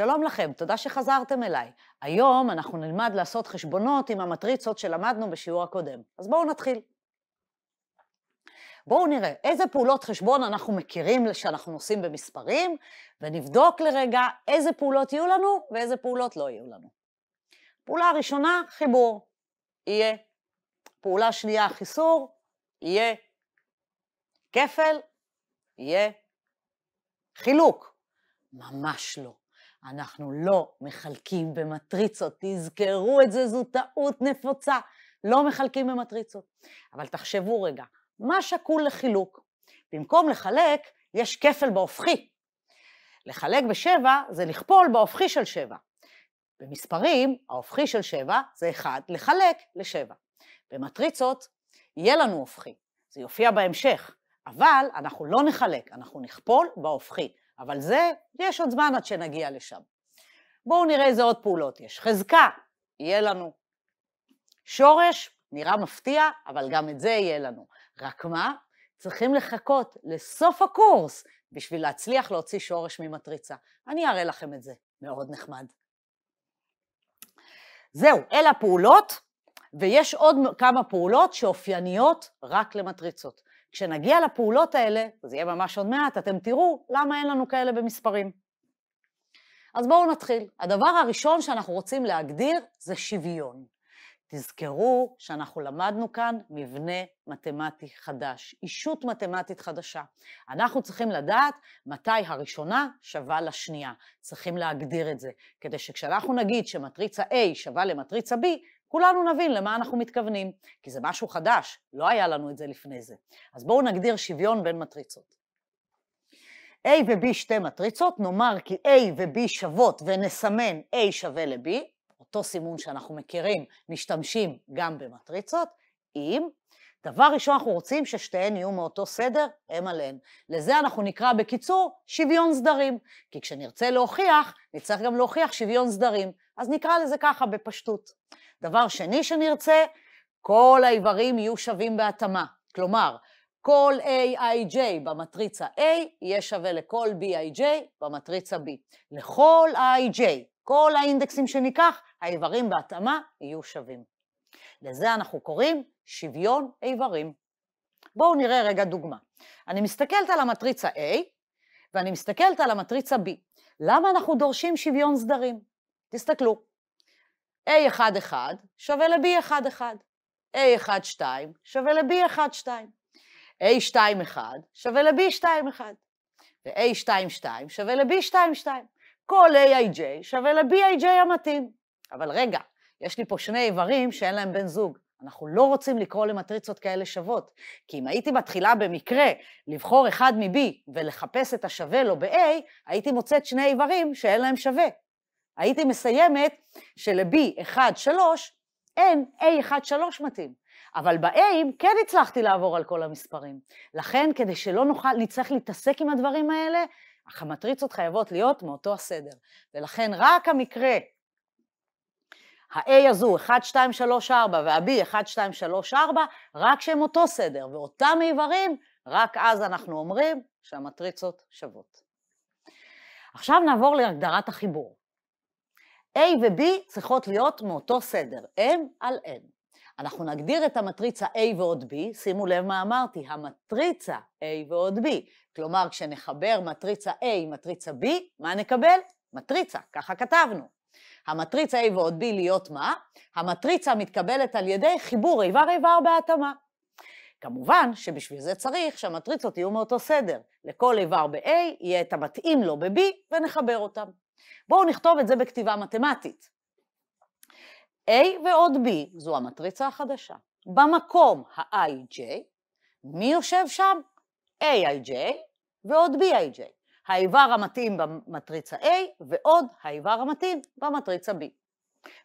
שלום לכם, תודה שחזרתם אליי. היום אנחנו נלמד לעשות חשבונות עם המטריצות שלמדנו בשיעור הקודם. אז בואו נתחיל. בואו נראה איזה פעולות חשבון אנחנו מכירים שאנחנו עושים במספרים, ונבדוק לרגע איזה פעולות יהיו לנו ואיזה פעולות לא יהיו לנו. פעולה ראשונה, חיבור, יהיה. פעולה שנייה, חיסור, יהיה. כפל, יהיה. חילוק, ממש לא. אנחנו לא מחלקים במטריצות, תזכרו את זה, זו טעות נפוצה, לא מחלקים במטריצות. אבל תחשבו רגע, מה שקול לחילוק? במקום לחלק, יש כפל בהופכי. לחלק בשבע זה לכפול בהופכי של שבע. במספרים, ההופכי של שבע זה אחד לחלק לשבע. במטריצות, יהיה לנו הופכי, זה יופיע בהמשך, אבל אנחנו לא נחלק, אנחנו נכפול בהופכי. אבל זה, יש עוד זמן עד שנגיע לשם. בואו נראה איזה עוד פעולות יש. חזקה, יהיה לנו. שורש, נראה מפתיע, אבל גם את זה יהיה לנו. רק מה? צריכים לחכות לסוף הקורס בשביל להצליח להוציא שורש ממטריצה. אני אראה לכם את זה, מאוד נחמד. זהו, אלה הפעולות, ויש עוד כמה פעולות שאופייניות רק למטריצות. כשנגיע לפעולות האלה, זה יהיה ממש עוד מעט, אתם תראו למה אין לנו כאלה במספרים. אז בואו נתחיל. הדבר הראשון שאנחנו רוצים להגדיר זה שוויון. תזכרו שאנחנו למדנו כאן מבנה מתמטי חדש, אישות מתמטית חדשה. אנחנו צריכים לדעת מתי הראשונה שווה לשנייה. צריכים להגדיר את זה, כדי שכשאנחנו נגיד שמטריצה A שווה למטריצה B, כולנו נבין למה אנחנו מתכוונים, כי זה משהו חדש, לא היה לנו את זה לפני זה. אז בואו נגדיר שוויון בין מטריצות. A ו-B שתי מטריצות, נאמר כי A ו-B שוות ונסמן A שווה ל-B, אותו סימון שאנחנו מכירים, משתמשים גם במטריצות, אם דבר ראשון, אנחנו רוצים ששתיהן יהיו מאותו סדר, הם עליהן. לזה אנחנו נקרא בקיצור שוויון סדרים, כי כשנרצה להוכיח, נצטרך גם להוכיח שוויון סדרים. אז נקרא לזה ככה בפשטות. דבר שני שנרצה, כל האיברים יהיו שווים בהתאמה. כלומר, כל AIJ במטריצה A יהיה שווה לכל BIJ במטריצה B. לכל ij כל האינדקסים שניקח, האיברים בהתאמה יהיו שווים. לזה אנחנו קוראים שוויון איברים. בואו נראה רגע דוגמה. אני מסתכלת על המטריצה A, ואני מסתכלת על המטריצה B. למה אנחנו דורשים שוויון סדרים? תסתכלו. A11 שווה ל-B11, A12 שווה ל-B12, A21 שווה ל-B21, ו-A22 שווה ל-B22. כל AIJ שווה ל-BIJ המתאים. אבל רגע, יש לי פה שני איברים שאין להם בן זוג. אנחנו לא רוצים לקרוא למטריצות כאלה שוות, כי אם הייתי מתחילה במקרה לבחור אחד מ-B ולחפש את השווה לו ב-A, הייתי מוצאת שני איברים שאין להם שווה. הייתי מסיימת של-B1-3 אין A1-3 מתאים, אבל ב-A'ים כן הצלחתי לעבור על כל המספרים. לכן, כדי שלא נוכל, נצטרך להתעסק עם הדברים האלה, אך המטריצות חייבות להיות מאותו הסדר. ולכן רק המקרה ה-A הזו 1, 2, 3, 4 וה-B 1, 2, 3, 4, רק כשהם אותו סדר, ואותם איברים, רק אז אנחנו אומרים שהמטריצות שוות. עכשיו נעבור להגדרת החיבור. A ו-B צריכות להיות מאותו סדר, M על N. אנחנו נגדיר את המטריצה A ועוד B, שימו לב מה אמרתי, המטריצה A ועוד B. כלומר, כשנחבר מטריצה A עם מטריצה B, מה נקבל? מטריצה, ככה כתבנו. המטריצה A ועוד B להיות מה? המטריצה מתקבלת על ידי חיבור איבר איבר בהתאמה. כמובן שבשביל זה צריך שהמטריצות יהיו מאותו סדר. לכל איבר ב-A יהיה את המתאים לו ב-B ונחבר אותם. בואו נכתוב את זה בכתיבה מתמטית. A ועוד B זו המטריצה החדשה. במקום ה-IJ, מי יושב שם? AIJ ועוד BIJ. האיבר המתאים במטריצה A ועוד האיבר המתאים במטריצה B.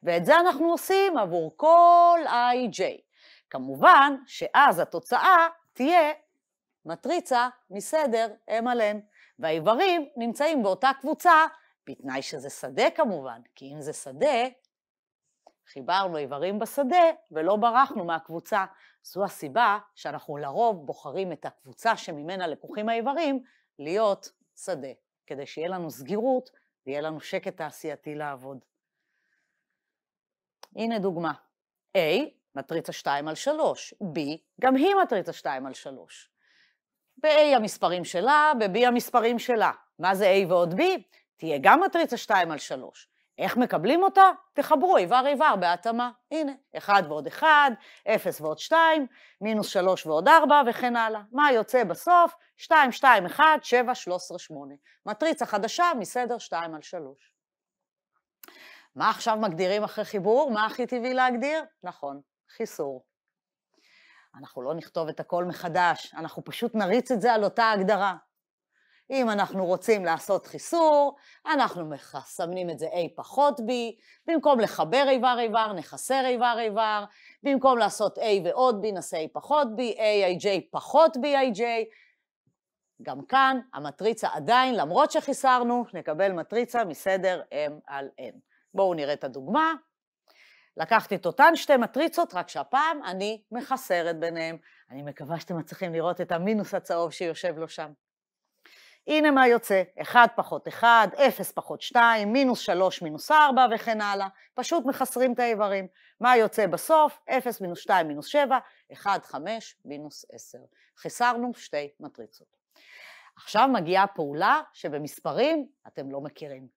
ואת זה אנחנו עושים עבור כל IJ. כמובן שאז התוצאה תהיה מטריצה מסדר M על N, והאיברים נמצאים באותה קבוצה, בתנאי שזה שדה כמובן, כי אם זה שדה, חיברנו איברים בשדה ולא ברחנו מהקבוצה. זו הסיבה שאנחנו לרוב בוחרים את הקבוצה שממנה לקוחים האיברים להיות שדה, כדי שיהיה לנו סגירות ויהיה לנו שקט תעשייתי לעבוד. הנה דוגמה. A, מטריצה 2 על 3, B, גם היא מטריצה 2 על 3. ב-A המספרים שלה, ב-B המספרים שלה. מה זה A ועוד B? תהיה גם מטריצה 2 על 3. איך מקבלים אותה? תחברו איבר איבר בהתאמה. הנה, 1 ועוד 1, 0 ועוד 2, מינוס 3 ועוד 4 וכן הלאה. מה יוצא בסוף? 2, 2, 1, 7, 13, 8. מטריצה חדשה מסדר 2 על 3. מה עכשיו מגדירים אחרי חיבור? מה הכי טבעי להגדיר? נכון, חיסור. אנחנו לא נכתוב את הכל מחדש, אנחנו פשוט נריץ את זה על אותה הגדרה. אם אנחנו רוצים לעשות חיסור, אנחנו מסמנים את זה A פחות B, במקום לחבר איבר איבר, נחסר איבר איבר, במקום לעשות A ועוד B, נעשה A פחות B, AIJ פחות BIJ. גם כאן המטריצה עדיין, למרות שחיסרנו, נקבל מטריצה מסדר M על N. בואו נראה את הדוגמה. לקחתי את אותן שתי מטריצות, רק שהפעם אני מחסרת ביניהן. אני מקווה שאתם מצליחים לראות את המינוס הצהוב שיושב לו שם. הנה מה יוצא, 1 פחות 1, 0 פחות 2, מינוס 3, מינוס 4 וכן הלאה. פשוט מחסרים את האיברים. מה יוצא בסוף? 0 מינוס 2 מינוס 7, 1, 5 מינוס 10. חיסרנו שתי מטריצות. עכשיו מגיעה פעולה שבמספרים אתם לא מכירים.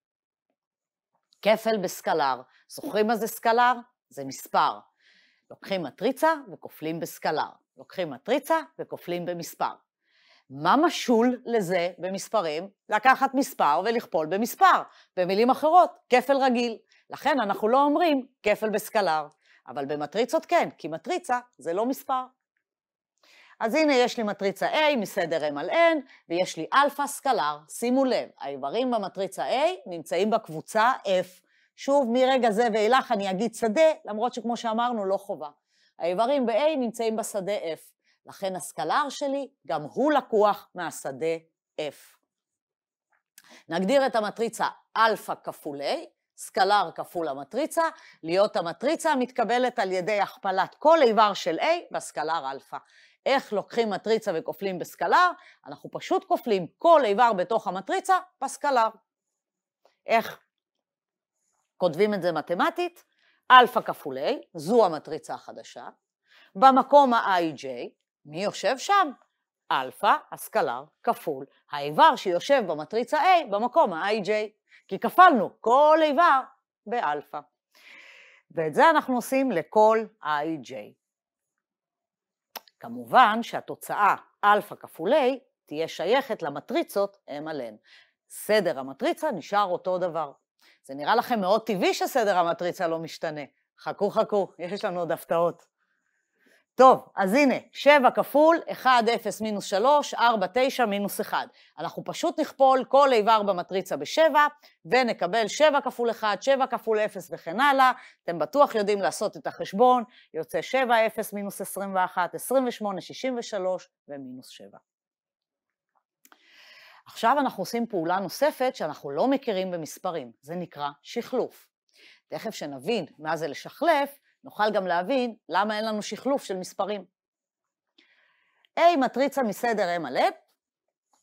כפל בסקלר. זוכרים מה זה סקלר? זה מספר. לוקחים מטריצה וכופלים בסקלר. לוקחים מטריצה וכופלים במספר. מה משול לזה במספרים? לקחת מספר ולכפול במספר. במילים אחרות, כפל רגיל. לכן אנחנו לא אומרים כפל בסקלר, אבל במטריצות כן, כי מטריצה זה לא מספר. אז הנה יש לי מטריצה A מסדר M על N, ויש לי אלפא סקלר. שימו לב, האיברים במטריצה A נמצאים בקבוצה F. שוב, מרגע זה ואילך אני אגיד שדה, למרות שכמו שאמרנו, לא חובה. האיברים ב-A נמצאים בשדה F. לכן הסקלר שלי גם הוא לקוח מהשדה F. נגדיר את המטריצה Alpha כפול A, סקלר כפול המטריצה, להיות המטריצה המתקבלת על ידי הכפלת כל איבר של A בסקלר Alpha. איך לוקחים מטריצה וכופלים בסקלר? אנחנו פשוט כופלים כל איבר בתוך המטריצה בסקלר. איך כותבים את זה מתמטית? Alpha כפול A, זו המטריצה החדשה. במקום ה-IJ, מי יושב שם? אלפא הסקלר כפול האיבר שיושב במטריצה A במקום ה-IJ, כי כפלנו כל איבר באלפא. ואת זה אנחנו עושים לכל IJ. כמובן שהתוצאה אלפא כפול A תהיה שייכת למטריצות M על N. סדר המטריצה נשאר אותו דבר. זה נראה לכם מאוד טבעי שסדר המטריצה לא משתנה. חכו חכו, יש לנו עוד הפתעות. טוב, אז הנה, 7 כפול 1, 0, מינוס 3, 4, 9, מינוס 1. אנחנו פשוט נכפול כל איבר במטריצה ב-7, ונקבל 7 כפול 1, 7 כפול 0 וכן הלאה. אתם בטוח יודעים לעשות את החשבון, יוצא 7, 0, מינוס 21, 28, 63 ומינוס 7. עכשיו אנחנו עושים פעולה נוספת שאנחנו לא מכירים במספרים, זה נקרא שחלוף. תכף שנבין מה זה לשחלף, נוכל גם להבין למה אין לנו שחלוף של מספרים. A מטריצה מסדר M על F,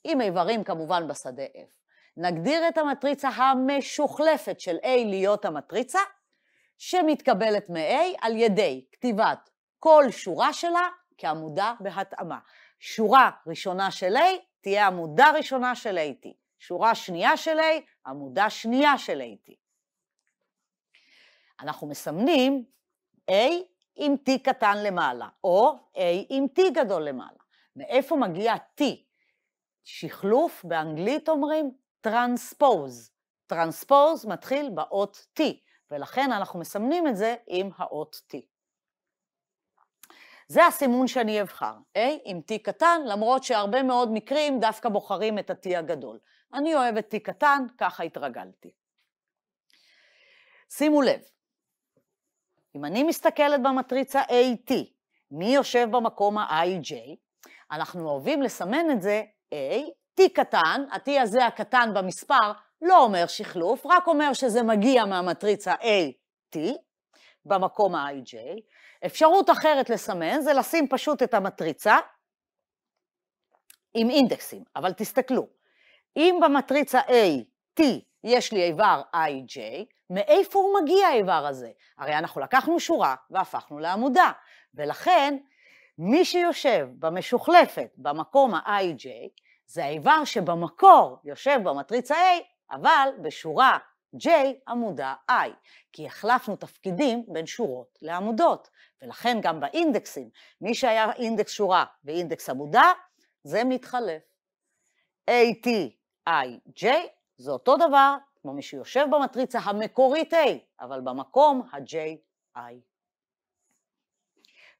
עם איברים כמובן בשדה F. נגדיר את המטריצה המשוחלפת של A להיות המטריצה, שמתקבלת מ-A על ידי כתיבת כל שורה שלה כעמודה בהתאמה. שורה ראשונה של A תהיה עמודה ראשונה של AT, שורה שנייה של A, עמודה שנייה של AT. אנחנו מסמנים A עם T קטן למעלה, או A עם T גדול למעלה. מאיפה מגיע T? שחלוף, באנגלית אומרים טרנספוז. טרנספוז מתחיל באות T, ולכן אנחנו מסמנים את זה עם האות T. זה הסימון שאני אבחר, A עם T קטן, למרות שהרבה מאוד מקרים דווקא בוחרים את ה-T הגדול. אני אוהבת T קטן, ככה התרגלתי. שימו לב, אם אני מסתכלת במטריצה AT, מי יושב במקום ה-IJ, אנחנו אוהבים לסמן את זה A, T קטן, ה-T הזה הקטן במספר לא אומר שחלוף, רק אומר שזה מגיע מהמטריצה AT במקום ה-IJ. אפשרות אחרת לסמן זה לשים פשוט את המטריצה עם אינדקסים, אבל תסתכלו, אם במטריצה A, T, יש לי איבר IJ, מאיפה הוא מגיע האיבר הזה? הרי אנחנו לקחנו שורה והפכנו לעמודה, ולכן מי שיושב במשוחלפת במקום ה-IJ, זה האיבר שבמקור יושב במטריצה A, אבל בשורה J עמודה I, כי החלפנו תפקידים בין שורות לעמודות, ולכן גם באינדקסים, מי שהיה אינדקס שורה ואינדקס עמודה, זה מתחלף. I, J, זה אותו דבר כמו מי שיושב במטריצה המקורית A, אבל במקום ה-JI.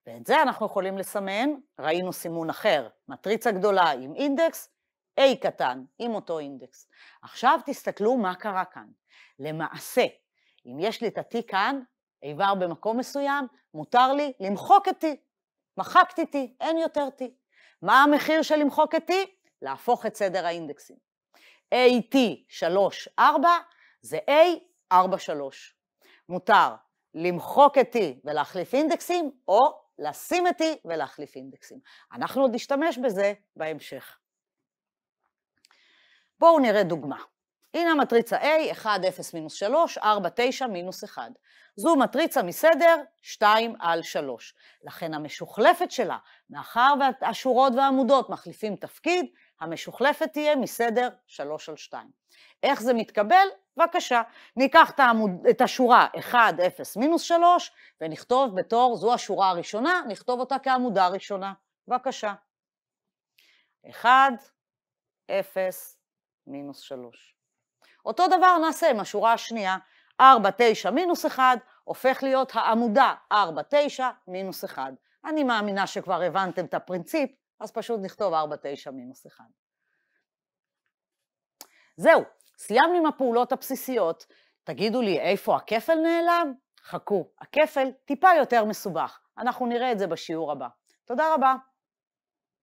ואת זה אנחנו יכולים לסמן, ראינו סימון אחר, מטריצה גדולה עם אינדקס, A קטן, עם אותו אינדקס. עכשיו תסתכלו מה קרה כאן. למעשה, אם יש לי את ה-T כאן, איבר במקום מסוים, מותר לי למחוק את T. מחקתי T, אין יותר T. מה המחיר של למחוק את T? להפוך את סדר האינדקסים. AT3-4 זה A4-3. מותר למחוק את T ולהחליף אינדקסים, או לשים את T ולהחליף אינדקסים. אנחנו עוד נשתמש בזה בהמשך. בואו נראה דוגמה. הנה המטריצה A, 1, 0, מינוס 3, 4, 9, מינוס 1. זו מטריצה מסדר 2 על 3. לכן המשוחלפת שלה, מאחר והשורות והעמודות מחליפים תפקיד, המשוחלפת תהיה מסדר 3 על 2. איך זה מתקבל? בבקשה, ניקח את, העמוד, את השורה 1, 0, מינוס 3, ונכתוב בתור, זו השורה הראשונה, נכתוב אותה כעמודה ראשונה. בבקשה. 1, 0, מינוס 3. אותו דבר נעשה עם השורה השנייה, 4, 9 מינוס 1 הופך להיות העמודה 4, 9 מינוס 1. אני מאמינה שכבר הבנתם את הפרינציפ, אז פשוט נכתוב 4, 9 מינוס 1. זהו, סיימנו עם הפעולות הבסיסיות. תגידו לי, איפה הכפל נעלם? חכו, הכפל טיפה יותר מסובך. אנחנו נראה את זה בשיעור הבא. תודה רבה.